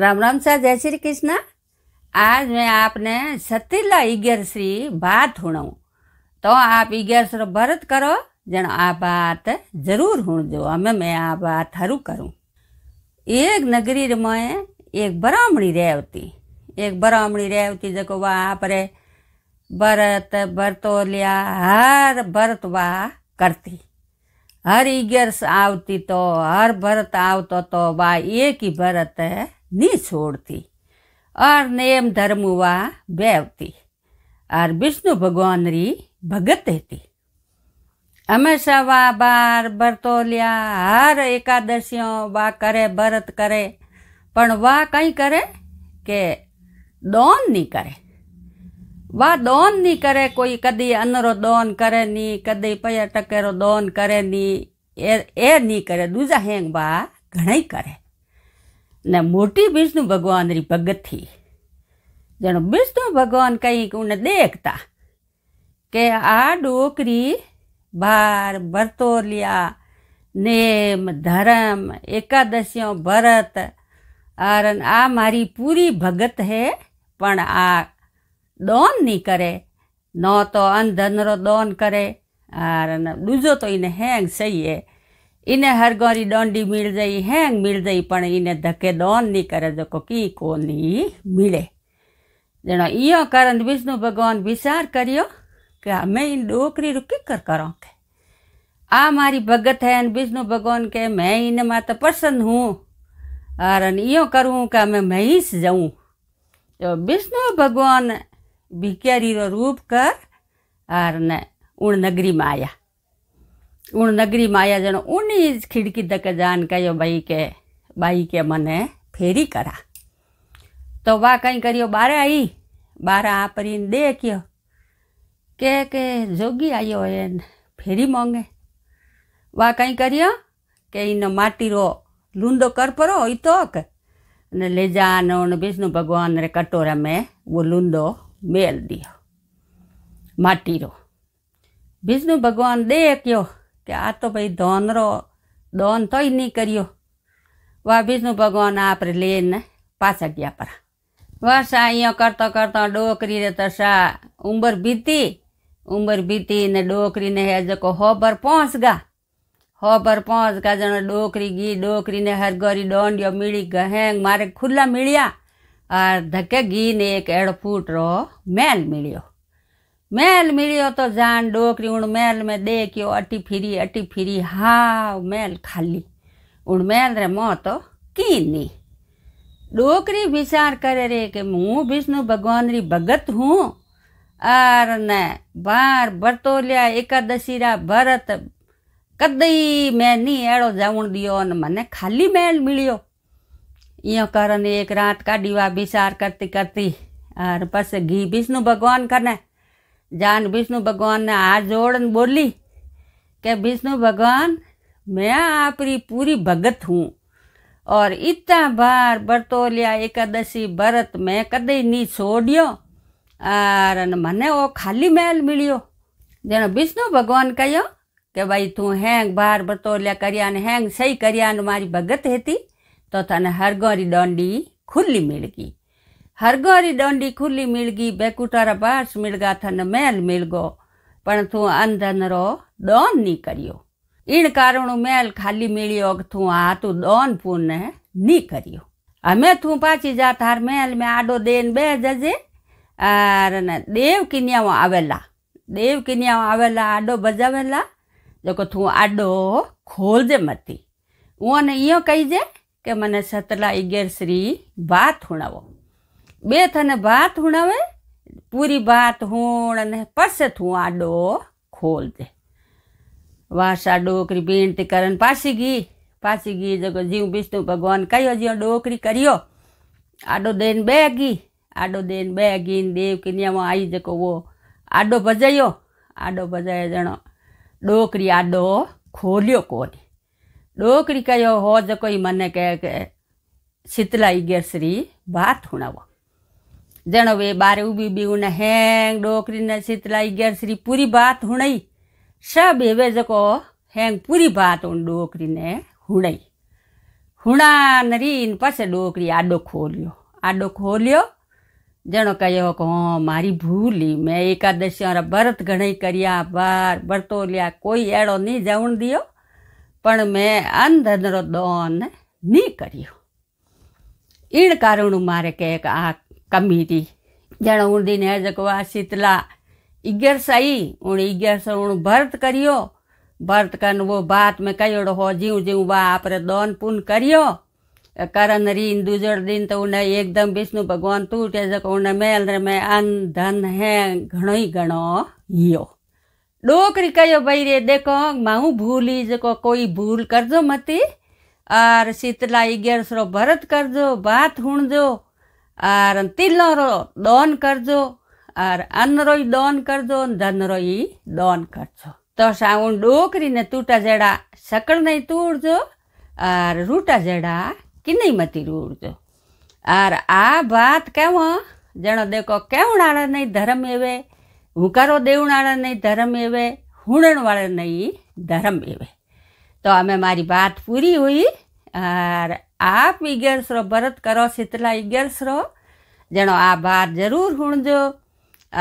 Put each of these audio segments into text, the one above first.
Ram Ram sir जय श्री कृष्णा आज मैं आपने સતીલા અગિયારસરી ભાત હુણવું તો આપ અગિયારસરો ભરત કરો જણ આ ભાત જરૂર હુણજો અમે મેં આ ભાત હારું કરું એક નગરીમાં એક બ્રાહ્મણી રહેવતી એક બ્રાહ્મણી રહેવતી જકો વાપરે ભરત ભરતોલિયા હર ભરત વાહ કરતી હર અગિયારસ આવતી તો હર ભરત આવતો તો વા એક ભરત नहीं छोड़ती और नेम धर्म हुआ बेवती और विष्णु भगवान री भगत थी हमेशा वा बार बरतोलिया हर एकादशियों वा करे व्रत करे પણ વા કંઈ કરે કે દોન નહીં કરે વા દોન નહીં કરે કોઈ કદી અન્નરો દોન કરે નહીં કદી પૈયા ટકેરો દોન કરે નહીં એ એ નહીં કરે દૂજા હેંગ વા ઘણાઈ કરે ને મોટી વિષ્ણુ ભગવાન રી ભગતથી જાણો વિષ્ણુ ભગવાન કંઈક ઉને દેખતા કે આ ડોકરી ભાર ભરતોલિયા નેમ ધર્મ એકાદશીઓ ભરત અરન આ મારી પૂરી ભગત હે પણ આ દોન નહીં કરે ન તો અંધનરો દોન કરે અરન બીજો તો એને હેંગ સહીએ इन हरगोरी डोंडी मिल जाई हैंग मिल जाई पण इन धके डोन नहीं करे जो की कोनी मिले जणो इहो करंद विष्णु भॻवानु वीचार करियो કે અમે એ ડોકરી રૂકી કર કરો કે આ મારી ભગત હે અને વિષ્ણુ ભગવાન કે મેં એને માતા પસંદ હું અને ઈયો કરવું કે અમે મહીશ જવું તો વિષ્ણુ ભગવાન ભિખારીનો રૂપ કર અને ઉણ નગરીમાં આવ્યા उन नगरी माया जण उन खिड़की तक जान कयो भई के बाई के मने फेरी करा तो वाह कहीं करियो बारे आई बारा आप दे के के जोगी आयो है फेरी मांगे वाह कहीं करियो કે એનો માટીરો લૂંદો કરપરો એ તોક અને લેજાનો અને વિષ્ણુ ભગવાન રે કટોરા મેં વો લૂંદો મેલ દિયો માટીરો વિષ્ણુ ભગવાન દે કયો કે આ તો ભાઈ ધોનરો દોન તોય નહીં કર્યો વાહ વિષ્ણુ ભગવાન આપણે લઈને પાછા ગયા પર બસ અહીંયા કરતો કરતો ડોકરી રે તો શા ઉંમર બીતી ઉંમર બીતી ને ડોકરીને હેજકો હોબર પહોંચ ગયા હોબર પહોંચ ગયા જણે ડોકરી ગી ડોકરીને હરગોરી દોંડ્યો મીળી ગહેંગ મારે ખુલ્લા મીળ્યા આ ધકે ગીને એક એડ ફૂટ રો મેલ મીળ્યો મેલ મળ્યો તો જાન ડોકરી ઉણ મેલ મેં દે કયો અટી ફીરી અટી ફીરી હાવ મેલ ખાલી ઉણ મેલ રે મો તો કીની ડોકરી વિચાર કરે રે કે હું વિષ્ણુ ભગવાન રી ભગત હું આર ને બાર બરતોલ્યા એકાદશીરા ભરત કદી મેં નહીં એડો જાવણ દિયો અને મને ખાલી મેલ મળ્યો યો કરને એક રાત કાઢીવા વિચાર કરતી કરતી આર પછી ઘી વિષ્ણુ ભગવાન કરને जान विष्णु भगवान ने હાથ જોડને बोली के विष्णु भगवान मैं आपकी पूरी भगत हूँ और इतना बार बरतोलिया एकादशी व्रत मैं कदई नहीं छोड़ियो और मने वो खाली महल मिलियो जेने विष्णु भगवान कहो कि भाई तू हैंग बार बरतोलिया करिया ने हैंग सही करिया मारी भगत हेती तो तने हर गौरी डोंडी खुली मिल गई ಹರ್ಗೋರಿ ಡೊಂಡಿ ಕುರ್ಲಿ ಮಿಳ್ಗಿ ಬೆಕುಟರ ಬಾರ್ಸ್ ಮಿಳ್ಗಾಥನ ಮೇಲ್ ಮಿಳ್ಗೋ પણ તું અંધનરો ડોન ની કર્યો ઈણ કારણું મેલ ખાલી મેળ્યો કે તું આ તું ડોન પૂને ની કર્યો અમે તું પાછી જાત હાર મેલ મેં આડો દેન બે જજે આર ને દેવ કિન્યાઓ આવેલા દેવ કિન્યાઓ આવેલા આડો બજાવેલા જોકો તું આડો ખોલજે મતી હું અને ઈયો કહીજે કે મને સતલા ઈગેર શ્રી વાત હુણાવો બે થને ભાત હુણાવે પૂરી ભાત હુણ અને પરસે તું આડો ખોલ દે વાસા ડોકરી બેનતી કરન પાસી ગઈ પાસી ગઈ જગો જીવ વિષ્ણુ ભગવાન કયો જીવ ડોકરી કર્યો આડો દેન બે ગી આડો દેન બે ગીન દેવ કિન્યામાં આવી જકો વો આડો ભજાયો આડો ભજાયો જણો ડોકરી આડો ખોલ્યો કોની ડોકરી કયો હો જકો મને કહે કે શીતલા ઈગેર શ્રી ભાત હુણાવો જણો બે બારે ઉભી બીઉને હેંગ ડોકરીને શીતલાઈ ગયા શ્રી પૂરી ભાત હુણઈ સબ એવે જકો હેંગ પૂરી ભાત ઉણ ડોકરીને હુણઈ હુણા નરીને પાસે ડોકરી આડો ખોલ્યો આડો ખોલ્યો જણો કહ્યો કે હો મારી ભૂલી મેં એકાદશી મારા ભરત ઘણી કર્યા બાર બરતોલ્યા કોઈ એડો નહીં જવણ દિયો પણ મેં અંધનરો દોન નહીં કર્યો ઈણ કારણું મારે કહે કે આ committee. જાણે ઊંડી ને જકવા શીતલા इग्यरसाई उन इग्यरसा उन भरत करियो भरत कन वो बात में कयोड़ो हो जीव जीव बा आपरे दौन पुन करियो करन रीन दूजर दिन तो उन्हें एकदम विष्णु भगवान तू जको उन मेल रे में अन धन है घणो ही घणो यो डोकरी कयो भाई रे देखो माऊ भूली जको कोई भूल कर जो मती और शीतला इग्यरसरो भरत करजो बात हुणजो ar tilloro don karjo ar annroi don karjo janroi don karjo તો સાઉન્ડ ડોકરીને તૂટા જડા સકળ નહીં તૂડજો આર રૂટા જડા કિનઈ મતી રૂડજો આર આ ભાત કેવ જણો દેખો કેવણાળા નહીં ધર્મ એવે હુંકારો દેવણાળા નહીં ધર્મ એવે હુણણવાળા નહીં ધર્મ એવે તો અમે મારી વાત પૂરી હોય ᱟᱨ ᱟᱯ ᱤᱜᱮᱞᱥᱨᱚ ᱵᱨᱚᱛ કરો શીતલા ઇગેલ્સરો જણો આ બાર જરૂર હુણજો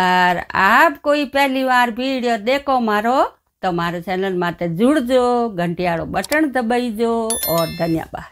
આર આપ કોઈ પહેલી વાર વિડીયો દેખો મારો તો મારો ચેનલ માટે જોડજો ઘંટિયાળો બટન દબાઈજો ઓર ધન્યવાદ